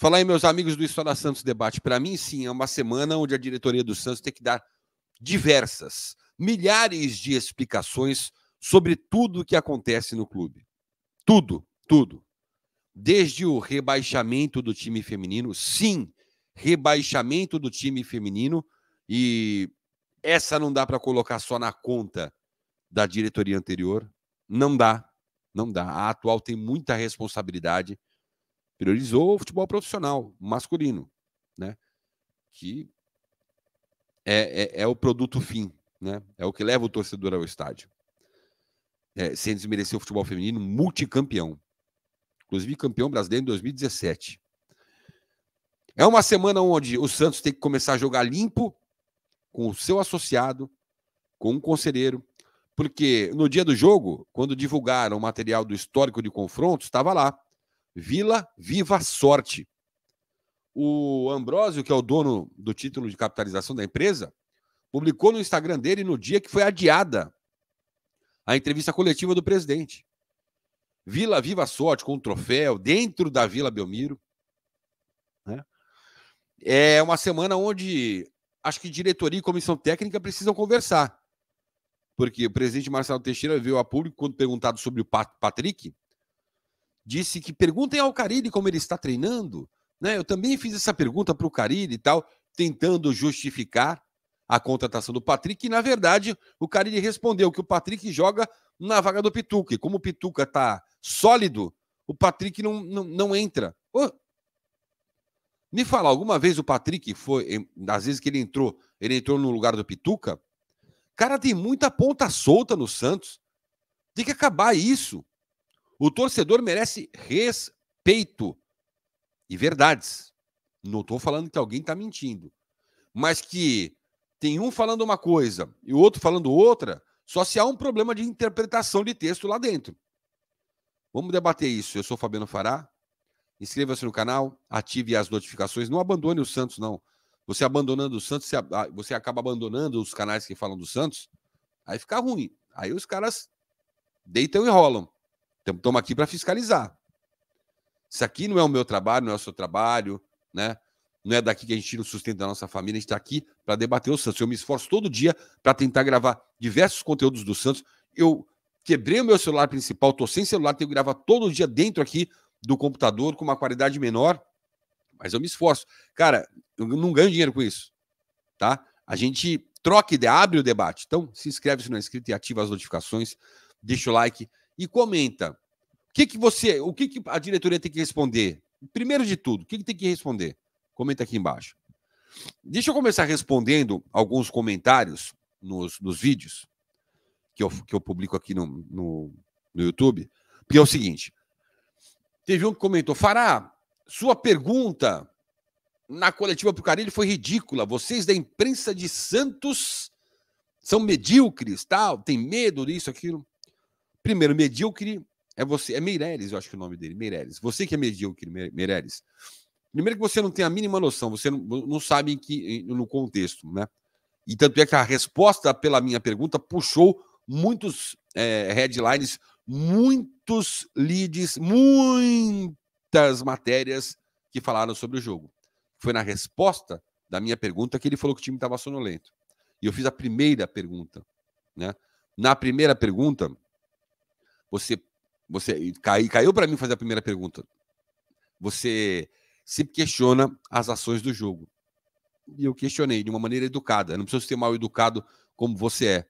Falar aí, meus amigos do História Santos Debate. Para mim, sim, é uma semana onde a diretoria do Santos tem que dar diversas, milhares de explicações sobre tudo o que acontece no clube. Tudo, tudo. Desde o rebaixamento do time feminino, sim, rebaixamento do time feminino, e essa não dá para colocar só na conta da diretoria anterior. Não dá, não dá. A atual tem muita responsabilidade priorizou o futebol profissional masculino, né? Que é, é, é o produto fim, né? É o que leva o torcedor ao estádio. É, sem desmerecer o futebol feminino, multicampeão. Inclusive campeão brasileiro em 2017. É uma semana onde o Santos tem que começar a jogar limpo com o seu associado, com um conselheiro, porque no dia do jogo, quando divulgaram o material do histórico de confrontos, estava lá. Vila Viva Sorte. O Ambrósio, que é o dono do título de capitalização da empresa, publicou no Instagram dele no dia que foi adiada a entrevista coletiva do presidente. Vila Viva Sorte com um troféu dentro da Vila Belmiro. Né? É uma semana onde acho que diretoria e comissão técnica precisam conversar. Porque o presidente Marcelo Teixeira veio a público, quando perguntado sobre o Patrick, disse que perguntem ao Carilli como ele está treinando. Né? Eu também fiz essa pergunta para o Carilli e tal, tentando justificar a contratação do Patrick. E, na verdade, o Carilli respondeu que o Patrick joga na vaga do Pituca. E como o Pituca está sólido, o Patrick não, não, não entra. Oh. Me fala, alguma vez o Patrick foi, das vezes que ele entrou, ele entrou no lugar do Pituca? Cara, tem muita ponta solta no Santos. Tem que acabar isso. O torcedor merece respeito e verdades. Não estou falando que alguém está mentindo, mas que tem um falando uma coisa e o outro falando outra, só se há um problema de interpretação de texto lá dentro. Vamos debater isso. Eu sou Fabiano Fará. Inscreva-se no canal, ative as notificações. Não abandone o Santos, não. Você abandonando o Santos, você acaba abandonando os canais que falam do Santos, aí fica ruim. Aí os caras deitam e rolam. Estamos aqui para fiscalizar. Isso aqui não é o meu trabalho, não é o seu trabalho, né? Não é daqui que a gente tira o sustento da nossa família, a gente está aqui para debater o Santos. Eu me esforço todo dia para tentar gravar diversos conteúdos do Santos. Eu quebrei o meu celular principal, estou sem celular, tenho que gravar todo dia dentro aqui do computador, com uma qualidade menor, mas eu me esforço. Cara, eu não ganho dinheiro com isso, tá? A gente troca ideia, abre o debate. Então, se inscreve se não é inscrito e ativa as notificações, deixa o like, e comenta. O que, que você, o que, que a diretoria tem que responder? Primeiro de tudo, o que, que tem que responder? Comenta aqui embaixo. Deixa eu começar respondendo alguns comentários nos, nos vídeos que eu, que eu publico aqui no, no, no YouTube. Porque é o seguinte: teve um que comentou, Fará, sua pergunta na coletiva para o Carilho foi ridícula. Vocês da imprensa de Santos são medíocres, tal, tem medo disso, aquilo. Primeiro, medíocre é você. É Meireles, eu acho que é o nome dele, Meireles. Você que é medíocre, Meireles. Primeiro que você não tem a mínima noção, você não, não sabe em que, no contexto, né? E tanto é que a resposta pela minha pergunta puxou muitos é, headlines, muitos leads, muitas matérias que falaram sobre o jogo. Foi na resposta da minha pergunta que ele falou que o time estava sonolento. E eu fiz a primeira pergunta, né? Na primeira pergunta, você, você cai, caiu para mim fazer a primeira pergunta. Você sempre questiona as ações do jogo. E eu questionei de uma maneira educada. Eu não preciso ser mal educado como você é,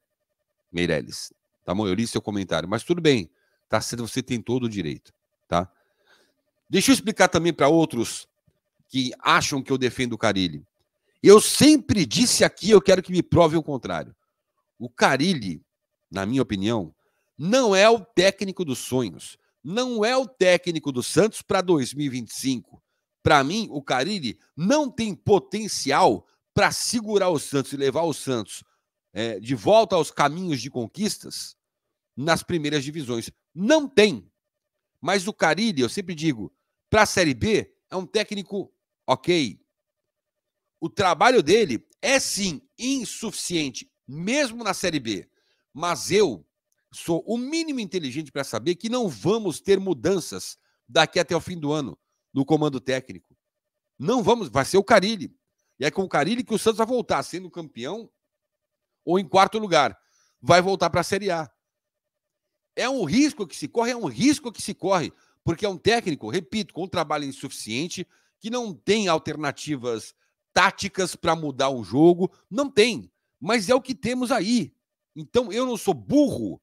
Meirelles. Tá bom? Eu li seu comentário. Mas tudo bem. Tá certo, você tem todo o direito. Tá? Deixa eu explicar também para outros que acham que eu defendo o Carilli. Eu sempre disse aqui, eu quero que me prove o contrário. O Carilli, na minha opinião, não é o técnico dos sonhos, não é o técnico do Santos para 2025. Para mim, o Carilli não tem potencial para segurar o Santos e levar o Santos é, de volta aos caminhos de conquistas nas primeiras divisões. Não tem. Mas o Carilli, eu sempre digo, para a Série B, é um técnico ok. O trabalho dele é sim insuficiente, mesmo na Série B. Mas eu sou o mínimo inteligente para saber que não vamos ter mudanças daqui até o fim do ano no comando técnico. Não vamos, vai ser o Carilli. E é com o Carilli que o Santos vai voltar sendo campeão ou em quarto lugar. Vai voltar para a Série A. É um risco que se corre, é um risco que se corre, porque é um técnico, repito, com um trabalho insuficiente, que não tem alternativas táticas para mudar o jogo, não tem, mas é o que temos aí. Então eu não sou burro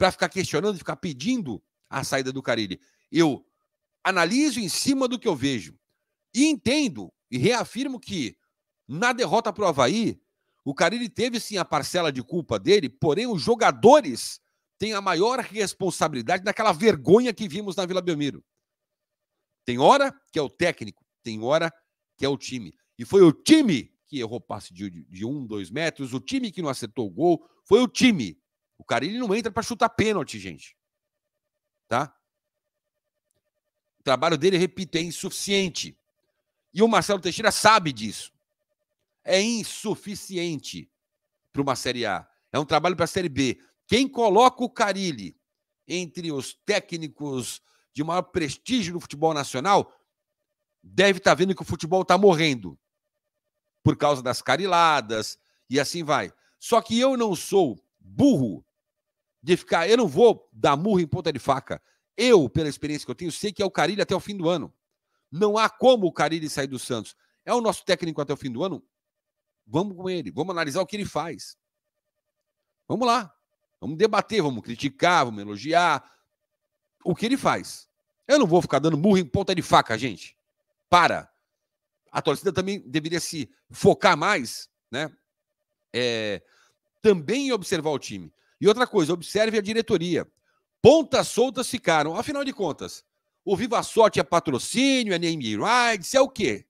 para ficar questionando, ficar pedindo a saída do Carilli. Eu analiso em cima do que eu vejo e entendo e reafirmo que na derrota para o Havaí, o Carilli teve sim a parcela de culpa dele, porém os jogadores têm a maior responsabilidade daquela vergonha que vimos na Vila Belmiro. Tem hora que é o técnico, tem hora que é o time. E foi o time que errou passe de, de um, dois metros, o time que não acertou o gol, foi o time o Carilli não entra para chutar pênalti, gente. Tá? O trabalho dele, repito, é insuficiente. E o Marcelo Teixeira sabe disso. É insuficiente para uma Série A. É um trabalho para a Série B. Quem coloca o Carilli entre os técnicos de maior prestígio no futebol nacional deve estar tá vendo que o futebol está morrendo por causa das cariladas e assim vai. Só que eu não sou burro de ficar. Eu não vou dar murro em ponta de faca. Eu, pela experiência que eu tenho, sei que é o Carilho até o fim do ano. Não há como o Carilho sair do Santos. É o nosso técnico até o fim do ano? Vamos com ele, vamos analisar o que ele faz. Vamos lá. Vamos debater, vamos criticar, vamos elogiar. O que ele faz. Eu não vou ficar dando murro em ponta de faca, gente. Para. A torcida também deveria se focar mais, né? É, também em observar o time. E outra coisa, observe a diretoria. Pontas soltas ficaram. Afinal de contas, o Viva Sorte é patrocínio, é name rights, é o quê?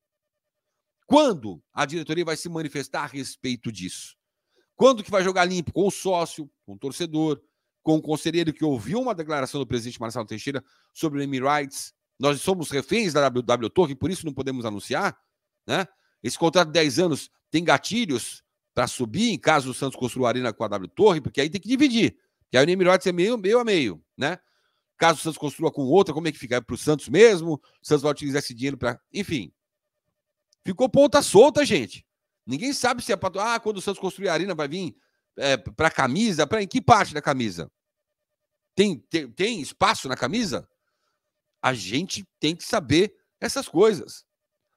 Quando a diretoria vai se manifestar a respeito disso? Quando que vai jogar limpo? Com o sócio, com o torcedor, com o conselheiro que ouviu uma declaração do presidente Marcelo Teixeira sobre name rights. Nós somos reféns da WW Torre, por isso não podemos anunciar. Né? Esse contrato de 10 anos tem gatilhos para subir, em caso o Santos construa a arena com a W Torre, porque aí tem que dividir. Que aí o Emirates é meio, meio a meio, né? Caso o Santos construa com outra, como é que fica? É para o Santos mesmo? O Santos vai utilizar esse dinheiro para. Enfim. Ficou ponta solta, gente. Ninguém sabe se é para. Ah, quando o Santos construir a arena, vai vir é, para camisa? Pra... Em que parte da camisa? Tem, tem, tem espaço na camisa? A gente tem que saber essas coisas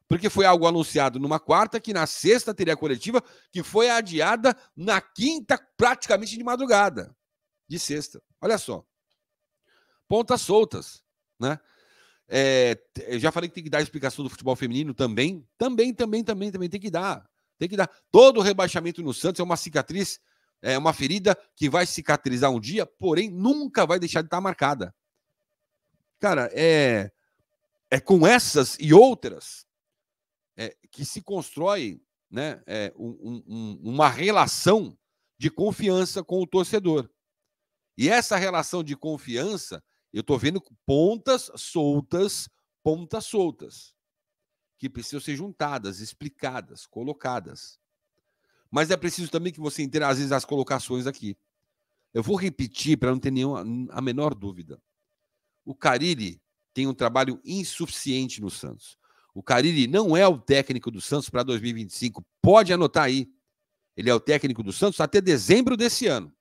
porque foi algo anunciado numa quarta, que na sexta teria a coletiva, que foi adiada na quinta, praticamente de madrugada, de sexta. Olha só. Pontas soltas, né? É, eu já falei que tem que dar explicação do futebol feminino também. Também, também, também, também tem que dar. Tem que dar. Todo rebaixamento no Santos é uma cicatriz, é uma ferida que vai cicatrizar um dia, porém nunca vai deixar de estar marcada. Cara, é, é com essas e outras é, que se constrói né, é, um, um, uma relação de confiança com o torcedor. E essa relação de confiança, eu estou vendo pontas soltas, pontas soltas, que precisam ser juntadas, explicadas, colocadas. Mas é preciso também que você entenda, às vezes, as colocações aqui. Eu vou repetir para não ter nenhuma, a menor dúvida. O Carilli tem um trabalho insuficiente no Santos. O Carille não é o técnico do Santos para 2025. Pode anotar aí. Ele é o técnico do Santos até dezembro desse ano.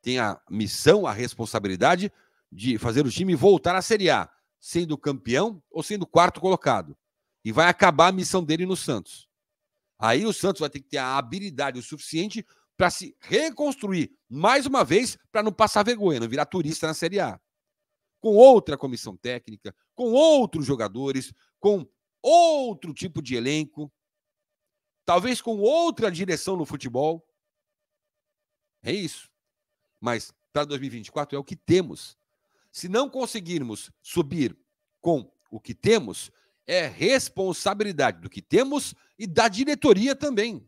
Tem a missão, a responsabilidade de fazer o time voltar à Série A, sendo campeão ou sendo quarto colocado. E vai acabar a missão dele no Santos. Aí o Santos vai ter que ter a habilidade o suficiente para se reconstruir mais uma vez para não passar vergonha, não virar turista na Série A. Com outra comissão técnica, com outros jogadores, com outro tipo de elenco, talvez com outra direção no futebol. É isso. Mas para 2024 é o que temos. Se não conseguirmos subir com o que temos, é responsabilidade do que temos e da diretoria também.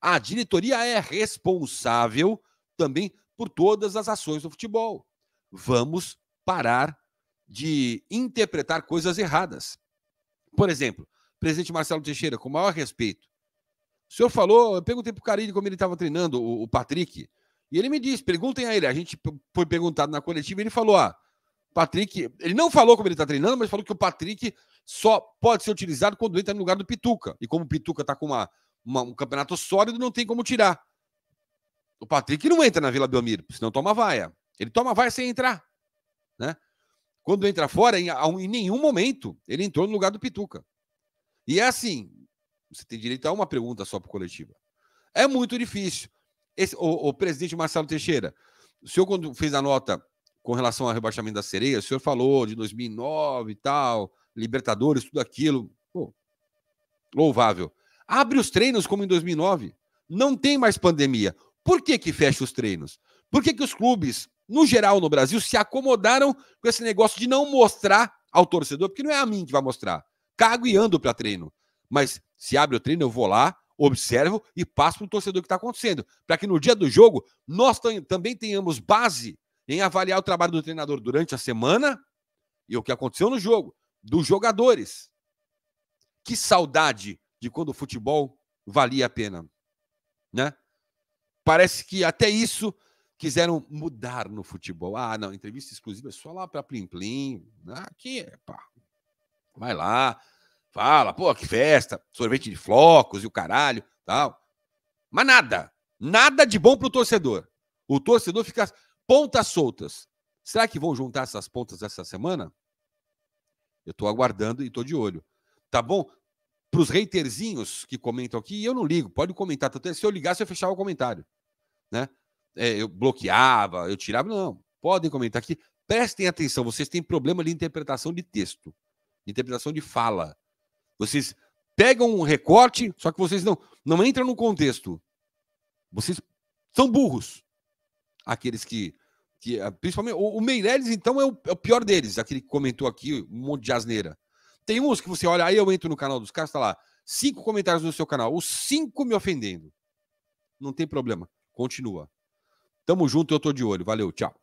A diretoria é responsável também por todas as ações do futebol. Vamos parar de interpretar coisas erradas. Por exemplo, presidente Marcelo Teixeira, com o maior respeito, o senhor falou, eu perguntei para o Carilli como ele estava treinando, o, o, Patrick, e ele me disse, perguntem a ele, a gente foi perguntado na coletiva, e ele falou, ah, Patrick, ele não falou como ele está treinando, mas falou que o Patrick só pode ser utilizado quando entra no lugar do Pituca, e como o Pituca está com uma, uma, um campeonato sólido, não tem como tirar. O Patrick não entra na Vila Belmiro, senão toma vaia. Ele toma vaia sem entrar, né? Quando entra fora, em, em nenhum momento ele entrou no lugar do Pituca. E é assim: você tem direito a uma pergunta só para coletivo. É muito difícil. Esse, o, o, presidente Marcelo Teixeira, o senhor, quando fez a nota com relação ao rebaixamento da sereia, o senhor falou de 2009 e tal, Libertadores, tudo aquilo. Pô, louvável. Abre os treinos como em 2009. Não tem mais pandemia. Por que, que fecha os treinos? Por que, que os clubes no geral no Brasil, se acomodaram com esse negócio de não mostrar ao torcedor, porque não é a mim que vai mostrar. Cago e ando para treino. Mas se abre o treino, eu vou lá, observo e passo para o torcedor o que está acontecendo. Para que no dia do jogo nós também tenhamos base em avaliar o trabalho do treinador durante a semana e o que aconteceu no jogo, dos jogadores. Que saudade de quando o futebol valia a pena. Né? Parece que até isso quiseram mudar no futebol. Ah, não, entrevista exclusiva é só lá para Plim Plim. Né? Aqui, é pá. Vai lá, fala, pô, que festa, sorvete de flocos e o caralho, tal. Mas nada, nada de bom pro torcedor. O torcedor fica pontas soltas. Será que vão juntar essas pontas essa semana? Eu tô aguardando e tô de olho. Tá bom? Para os haterzinhos que comentam aqui, eu não ligo. Pode comentar. É se eu ligasse, eu fechava o comentário. Né? é, eu bloqueava, eu tirava. Não, podem comentar aqui. Prestem atenção, vocês têm problema de interpretação de texto, de interpretação de fala. Vocês pegam um recorte, só que vocês não, não entram no contexto. Vocês são burros. Aqueles que. que ah, principalmente. O, o Meirelles, então, é o, é o, pior deles, aquele que comentou aqui, um monte de asneira. Tem uns que você olha, aí eu entro no canal dos caras, tá lá. Cinco comentários no seu canal, os cinco me ofendendo. Não tem problema, continua. Tamo junto, eu tô de olho. Valeu, tchau.